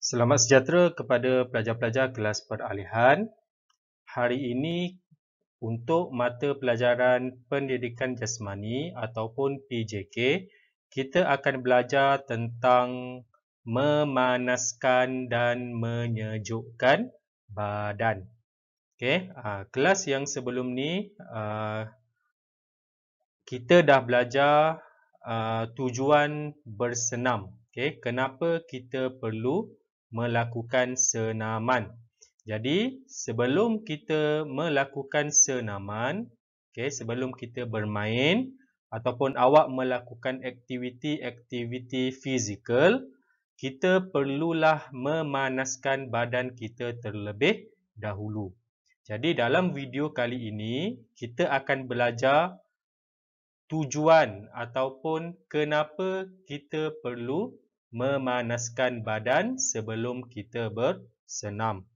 Selamat sejahtera kepada pelajar-pelajar kelas peralihan. Hari ini untuk mata pelajaran pendidikan jasmani ataupun PJK, kita akan belajar tentang memanaskan dan menyejukkan badan. Okey, ah, kelas yang sebelum ni ah, kita dah belajar ah, tujuan bersenam. Okey, kenapa kita perlu melakukan senaman. Jadi, sebelum kita melakukan senaman, okay, sebelum kita bermain ataupun awak melakukan aktiviti-aktiviti fizikal, kita perlulah memanaskan badan kita terlebih dahulu. Jadi, dalam video kali ini, kita akan belajar tujuan ataupun kenapa kita perlu memanaskan badan sebelum kita bersenam.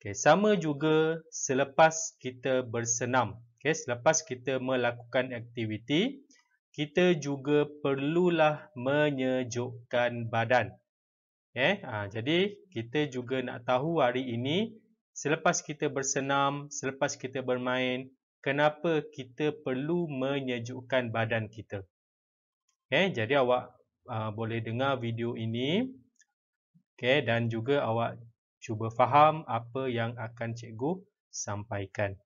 Okey, sama juga selepas kita bersenam. Okey, selepas kita melakukan aktiviti, kita juga perlulah menyejukkan badan. Okey, ha, jadi kita juga nak tahu hari ini selepas kita bersenam, selepas kita bermain, kenapa kita perlu menyejukkan badan kita. Okey, jadi awak Uh, boleh dengar video ini. Okey dan juga awak cuba faham apa yang akan cikgu sampaikan.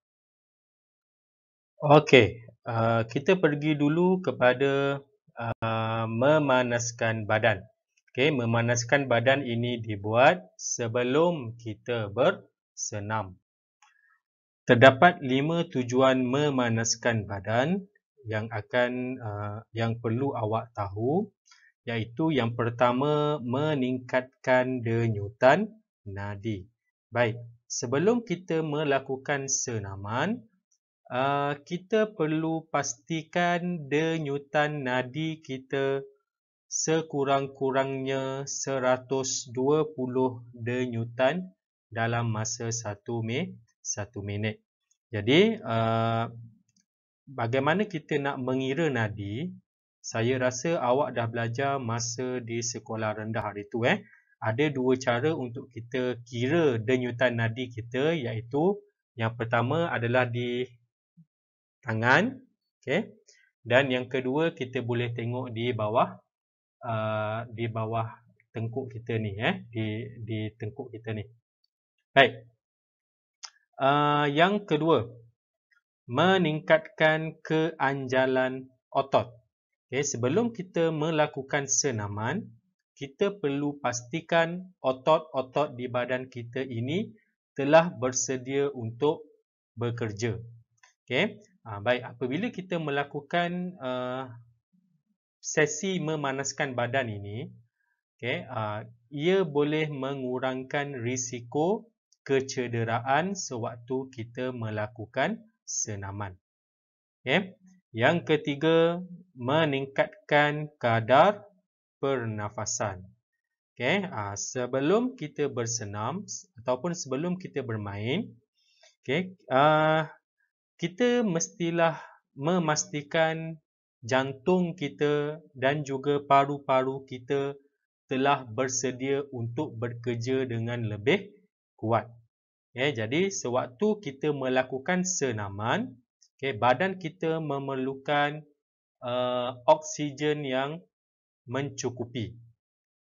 Okey, uh, kita pergi dulu kepada uh, memanaskan badan. Okey, memanaskan badan ini dibuat sebelum kita bersenam. Terdapat lima tujuan memanaskan badan yang akan uh, yang perlu awak tahu iaitu yang pertama meningkatkan denyutan nadi. Baik, sebelum kita melakukan senaman, uh, kita perlu pastikan denyutan nadi kita sekurang-kurangnya 120 denyutan dalam masa 1 minit. Jadi, uh, bagaimana kita nak mengira nadi? saya rasa awak dah belajar masa di sekolah rendah hari tu eh. Ada dua cara untuk kita kira denyutan nadi kita iaitu yang pertama adalah di tangan okay. dan yang kedua kita boleh tengok di bawah uh, di bawah tengkuk kita ni eh di di tengkuk kita ni. Baik. Uh, yang kedua meningkatkan keanjalan otot. Okay, sebelum kita melakukan senaman, kita perlu pastikan otot-otot di badan kita ini telah bersedia untuk bekerja. Okay. Ha, baik, apabila kita melakukan uh, sesi memanaskan badan ini, okay, uh, ha, ia boleh mengurangkan risiko kecederaan sewaktu kita melakukan senaman. Okay. Yang ketiga, meningkatkan kadar pernafasan. Okay, uh, ah, sebelum kita bersenam ataupun sebelum kita bermain, okay, uh, ah, kita mestilah memastikan jantung kita dan juga paru-paru kita telah bersedia untuk bekerja dengan lebih kuat. Okay, jadi, sewaktu kita melakukan senaman, Okay, badan kita memerlukan uh, oksigen yang mencukupi.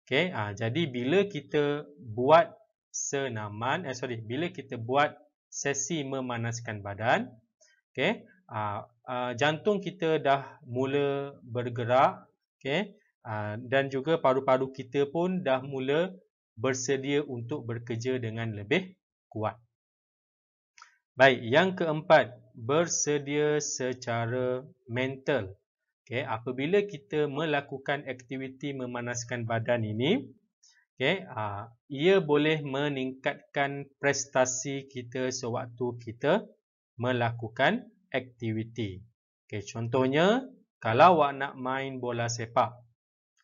Okay, ha, ah, jadi bila kita buat senaman, eh, sorry, bila kita buat sesi memanaskan badan, okay, ha, ah, ah, ha, jantung kita dah mula bergerak, okay, ha, dan juga paru-paru kita pun dah mula bersedia untuk bekerja dengan lebih kuat. Baik, yang keempat, bersedia secara mental. Okay, apabila kita melakukan aktiviti memanaskan badan ini, okay, uh, ah, ia boleh meningkatkan prestasi kita sewaktu kita melakukan aktiviti. Okay, contohnya kalau awak nak main bola sepak.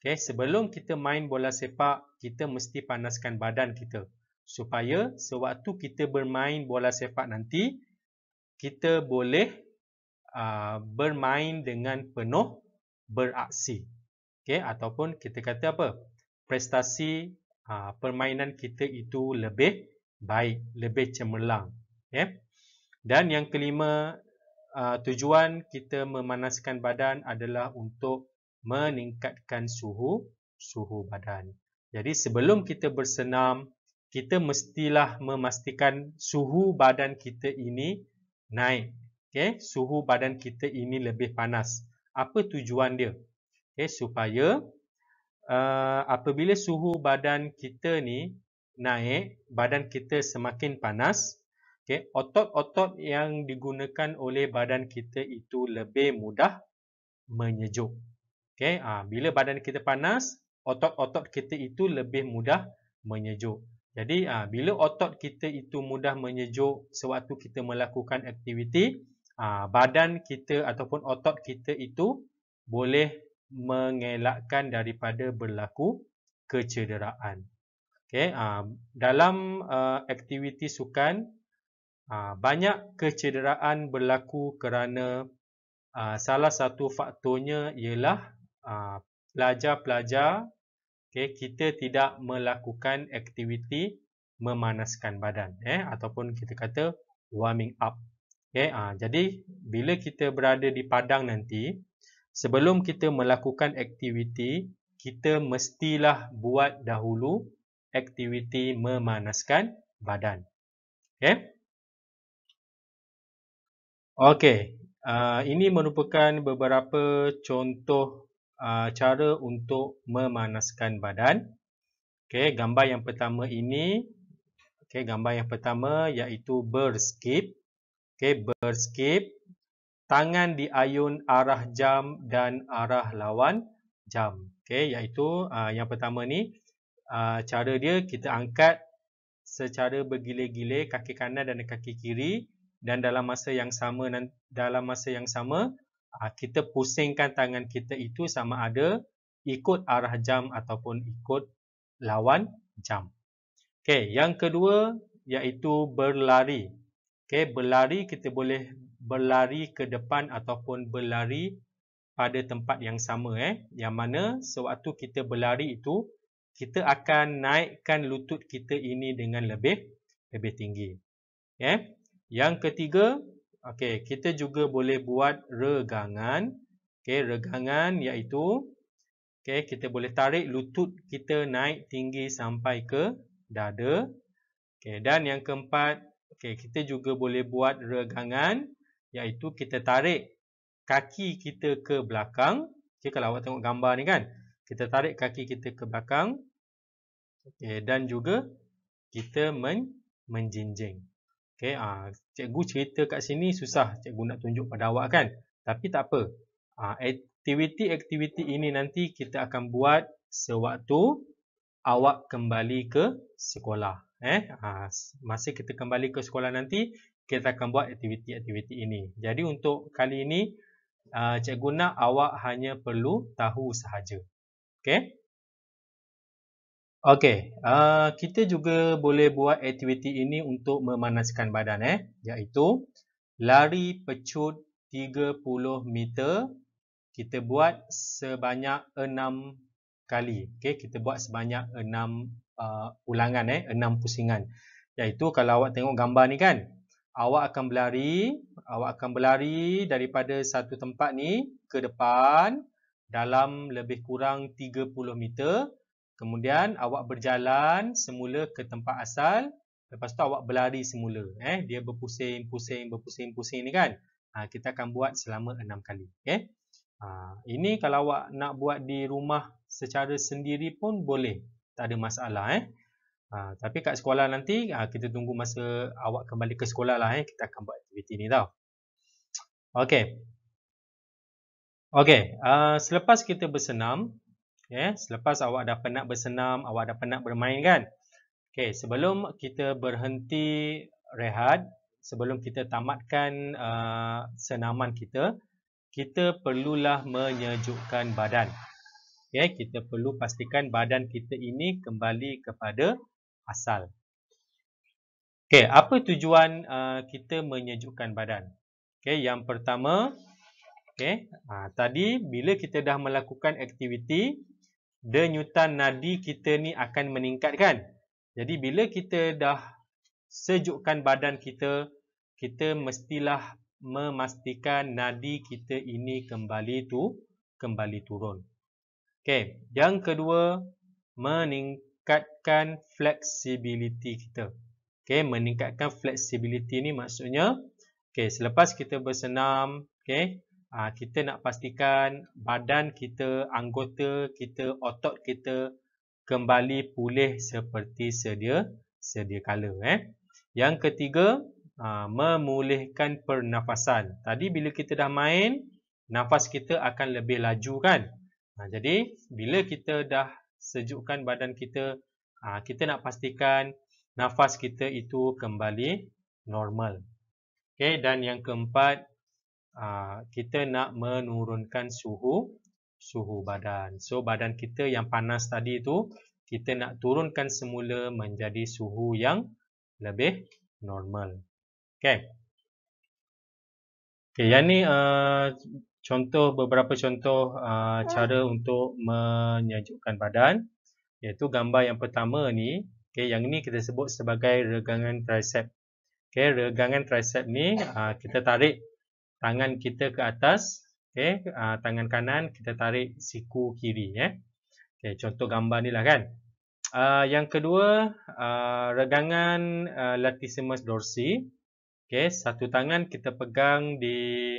okay, sebelum kita main bola sepak, kita mesti panaskan badan kita supaya sewaktu kita bermain bola sepak nanti kita boleh uh, bermain dengan penuh beraksi okey ataupun kita kata apa prestasi uh, permainan kita itu lebih baik lebih cemerlang okey ya. dan yang kelima uh, tujuan kita memanaskan badan adalah untuk meningkatkan suhu suhu badan jadi sebelum kita bersenam kita mestilah memastikan suhu badan kita ini naik. Okay? Suhu badan kita ini lebih panas. Apa tujuan dia? Okay, supaya uh, apabila suhu badan kita ni naik, badan kita semakin panas, otot-otot okay, yang digunakan oleh badan kita itu lebih mudah menyejuk. Okay, uh, ah, bila badan kita panas, otot-otot kita itu lebih mudah menyejuk. Jadi uh, bila otot kita itu mudah menyejuk sewaktu kita melakukan aktiviti, uh, badan kita ataupun otot kita itu boleh mengelakkan daripada berlaku kecederaan. Okay, uh, ah, dalam uh, aktiviti sukan, uh, banyak kecederaan berlaku kerana uh, salah satu faktornya ialah pelajar-pelajar uh, okay, kita tidak melakukan aktiviti memanaskan badan eh, ataupun kita kata warming up. Okay, ha, ah, jadi, bila kita berada di padang nanti, sebelum kita melakukan aktiviti, kita mestilah buat dahulu aktiviti memanaskan badan. Okay. Okay, uh, ah, ini merupakan beberapa contoh Ah, cara untuk memanaskan badan. Okey, gambar yang pertama ini okey, gambar yang pertama iaitu berskip. Okey, berskip. Tangan diayun arah jam dan arah lawan jam. Okey, iaitu uh, yang pertama ni uh, cara dia kita angkat secara bergile-gile kaki kanan dan kaki kiri dan dalam masa yang sama dalam masa yang sama Ah, kita pusingkan tangan kita itu sama ada ikut arah jam ataupun ikut lawan jam. Okey, yang kedua iaitu berlari. Okey, berlari kita boleh berlari ke depan ataupun berlari pada tempat yang sama eh. Yang mana sewaktu kita berlari itu kita akan naikkan lutut kita ini dengan lebih lebih tinggi. Okey. Yang ketiga Okey, kita juga boleh buat regangan. Okey, regangan iaitu okey, kita boleh tarik lutut kita naik tinggi sampai ke dada. Okey, dan yang keempat, okey, kita juga boleh buat regangan iaitu kita tarik kaki kita ke belakang. Okey, kalau awak tengok gambar ni kan, kita tarik kaki kita ke belakang. Okey, dan juga kita men menjinjing. Okay, ha, ah, cikgu cerita kat sini susah cikgu nak tunjuk pada awak kan. Tapi tak apa. Aktiviti-aktiviti ah, ini nanti kita akan buat sewaktu awak kembali ke sekolah. Eh, ha, Masa kita kembali ke sekolah nanti, kita akan buat aktiviti-aktiviti ini. Jadi untuk kali ini, uh, cikgu nak awak hanya perlu tahu sahaja. Okay? Okey, uh, kita juga boleh buat aktiviti ini untuk memanaskan badan eh, iaitu lari pecut 30 meter. Kita buat sebanyak 6 kali. Okey, kita buat sebanyak 6 uh, ulangan eh, 6 pusingan. Iaitu kalau awak tengok gambar ni kan, awak akan berlari, awak akan berlari daripada satu tempat ni ke depan dalam lebih kurang 30 meter. Kemudian awak berjalan semula ke tempat asal. Lepas tu awak berlari semula. Eh? Dia berpusing, pusing, berpusing, pusing ni kan. Ha, kita akan buat selama enam kali. Okay? Eh? Ah, ha, ini kalau awak nak buat di rumah secara sendiri pun boleh. Tak ada masalah. Eh? Ha, tapi kat sekolah nanti ha, kita tunggu masa awak kembali ke sekolah lah. Eh? Kita akan buat aktiviti ni tau. Okay. Okay. Uh, selepas kita bersenam, Okay, ya, selepas awak dah penat bersenam, awak dah penat bermain kan? Okay, sebelum kita berhenti rehat, sebelum kita tamatkan uh, senaman kita, kita perlulah menyejukkan badan. Okay, ya, kita perlu pastikan badan kita ini kembali kepada asal. Okay, apa tujuan uh, kita menyejukkan badan? Okay, yang pertama, okay, uh, tadi bila kita dah melakukan aktiviti, denyutan nadi kita ni akan meningkatkan. Jadi bila kita dah sejukkan badan kita, kita mestilah memastikan nadi kita ini kembali tu kembali turun. Okey, yang kedua meningkatkan fleksibiliti kita. Okey, meningkatkan fleksibiliti ni maksudnya okey, selepas kita bersenam, okey, Ah, kita nak pastikan badan kita, anggota kita, otot kita kembali pulih seperti sedia sedia kala eh. Yang ketiga, ah, memulihkan pernafasan. Tadi bila kita dah main, nafas kita akan lebih laju kan? Ah, jadi bila kita dah sejukkan badan kita, kita nak pastikan nafas kita itu kembali normal. Okay. dan yang keempat, Ah, kita nak menurunkan suhu suhu badan. So badan kita yang panas tadi tu kita nak turunkan semula menjadi suhu yang lebih normal. Okay. Okay, yang ni uh, contoh beberapa contoh uh, cara untuk menyejukkan badan iaitu gambar yang pertama ni okay, yang ni kita sebut sebagai regangan tricep okay, regangan tricep ni uh, kita tarik tangan kita ke atas, okay, uh, ah, tangan kanan kita tarik siku kiri. Eh. Ya. Okay, contoh gambar ni lah kan. Uh, yang kedua, uh, regangan uh, latissimus dorsi. Okay, satu tangan kita pegang di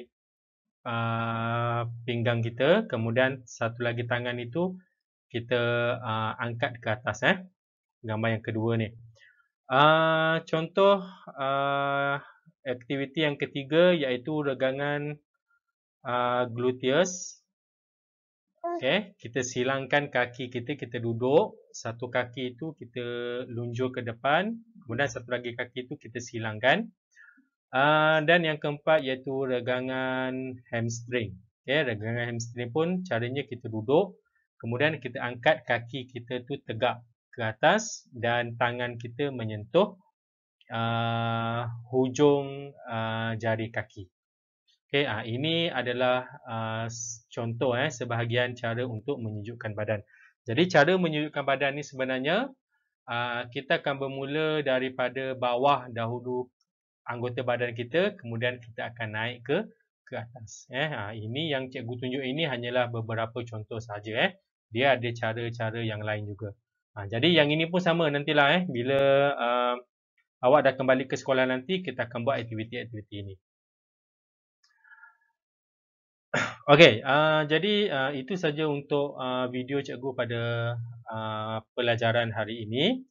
uh, pinggang kita, kemudian satu lagi tangan itu kita uh, angkat ke atas. Eh. Gambar yang kedua ni. Uh, contoh uh, aktiviti yang ketiga iaitu regangan uh, gluteus. Okay, kita silangkan kaki kita, kita duduk. Satu kaki itu kita lunjur ke depan. Kemudian satu lagi kaki itu kita silangkan. Uh, dan yang keempat iaitu regangan hamstring. Okay, regangan hamstring pun caranya kita duduk. Kemudian kita angkat kaki kita tu tegak ke atas dan tangan kita menyentuh uh, hujung uh, jari kaki. Okay, uh, ah, ini adalah uh, contoh eh, sebahagian cara untuk menyejukkan badan. Jadi cara menyejukkan badan ni sebenarnya uh, kita akan bermula daripada bawah dahulu anggota badan kita, kemudian kita akan naik ke ke atas. Eh, uh, ini yang cikgu tunjuk ini hanyalah beberapa contoh sahaja. Eh. Dia ada cara-cara yang lain juga. Ah, jadi yang ini pun sama nantilah eh bila uh, awak dah kembali ke sekolah nanti, kita akan buat aktiviti-aktiviti ini. Okey, uh, jadi uh, itu saja untuk uh, video cikgu pada uh, pelajaran hari ini.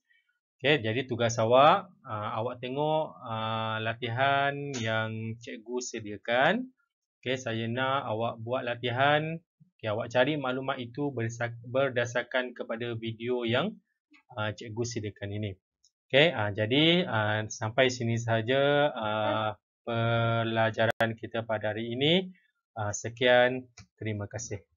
Okey, jadi tugas awak, uh, awak tengok uh, latihan yang cikgu sediakan. Okey, saya nak awak buat latihan. Okey, awak cari maklumat itu berdasarkan kepada video yang uh, cikgu sediakan ini. Okay, uh, ah, jadi uh, sampai sini sahaja uh, ah, pelajaran kita pada hari ini. Uh, sekian, terima kasih.